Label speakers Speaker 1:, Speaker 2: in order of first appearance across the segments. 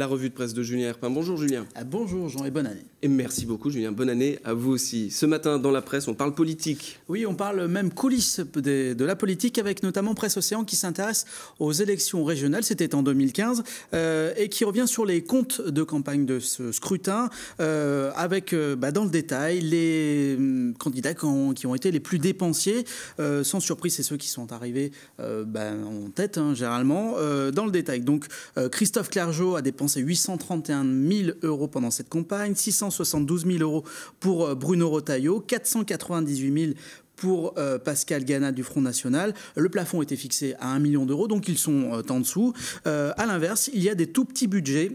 Speaker 1: la revue de presse de Julien Herpin. Bonjour Julien. Ah, bonjour Jean et bonne année. Et merci beaucoup Julien, bonne année à vous aussi. Ce matin dans la presse, on parle politique.
Speaker 2: Oui, on parle même coulisses de, la politique avec notamment Presse Océan qui s'intéresse aux élections régionales, c'était en 2015, euh, et qui revient sur les comptes de campagne de ce scrutin euh, avec euh, bah, dans le détail les hum, candidats qui ont, été les plus dépensiers. sans surprise, c'est ceux qui sont arrivés bah, en tête hein, généralement dans le détail. Donc Christophe Clergeot a dépensé c'est 831 000 euros pendant cette campagne, 672 000 euros pour euh, Bruno Rotaillot, 498 000 pour euh, Pascal Gana du Front National. Le plafond était fixé à 1 million d'euros, donc ils sont euh, en dessous. à l'inverse, il y a des tout petits budgets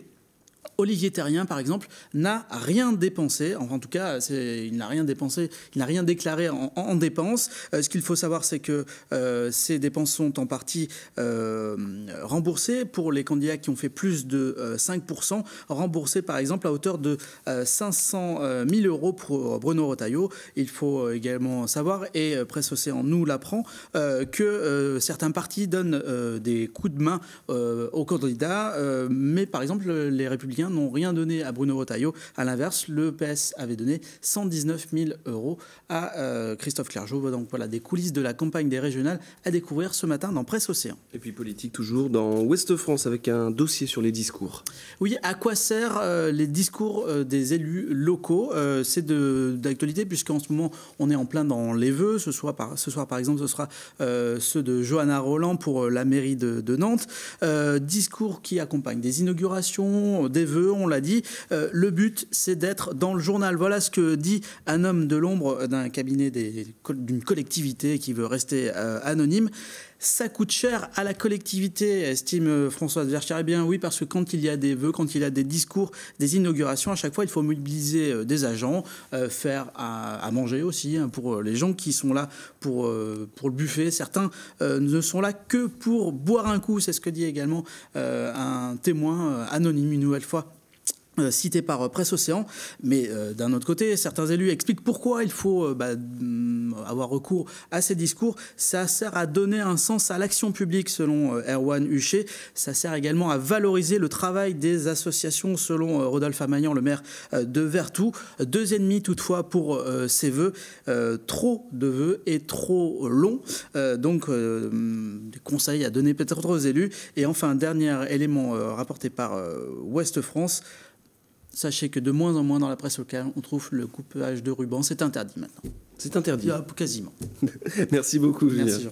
Speaker 2: Olivier Terrien, par exemple, n'a rien dépensé. en tout cas, il n'a rien dépensé, il n'a rien déclaré en, dépenses. Euh, ce qu'il faut savoir, c'est que euh, ces dépenses sont en partie euh, remboursées pour les candidats qui ont fait plus de 5%, remboursées par exemple à hauteur de 500 000 euros pour Bruno Rotaillot. Il faut également savoir, et Presse Océan nous l'apprend, que certains partis donnent des coups de main aux candidats, mais par exemple, les Républicains n'ont rien donné à Bruno Retailleau. À l'inverse, le PS avait donné 119 000 euros à euh, Christophe Clergeau. Donc voilà, des coulisses de la campagne des régionales à découvrir ce matin dans Presse Océan. Et puis politique toujours dans Ouest France avec un dossier sur les discours. Oui, à quoi servent euh, les discours euh, des élus locaux C'est d'actualité puisqu'en ce moment, on est en plein dans les vœux. Ce soir, par, ce soir, par exemple, ce sera ceux de Johanna Roland pour la mairie de, de Nantes. discours qui accompagnent des inaugurations, des on l'a dit. Euh, le but, c'est d'être dans le journal. Voilà ce que dit un homme de l'ombre d'un cabinet d'une collectivité qui veut rester euh, anonyme. Ça coûte cher à la collectivité, estime euh, Françoise Verchère. Eh bien oui, parce que quand il y a des vœux, quand il y a des discours, des inaugurations, à chaque fois, il faut mobiliser euh, des agents, euh, faire à, manger aussi hein, pour les gens qui sont là pour, pour le buffet. Certains ne sont là que pour boire un coup, c'est ce que dit également un témoin anonyme une nouvelle fois cité par Presse Océan. Mais d'un autre côté, certains élus expliquent pourquoi il faut bah, euh, avoir recours à ces discours. Ça sert à donner un sens à l'action publique, selon euh, Erwan Huchet. Ça sert également à valoriser le travail des associations, selon euh, Rodolphe Amagnan, le maire de Vertou. Deux ennemis, toutefois, pour ses voeux. trop de voeux et trop long. donc, des conseils à donner peut-être aux élus. Et enfin, dernier élément rapporté par Ouest France sachez que de moins en moins dans la presse locale, on trouve le coupage de ruban. C'est interdit maintenant. C'est interdit. quasiment.
Speaker 1: Merci
Speaker 2: beaucoup, Julien. Merci,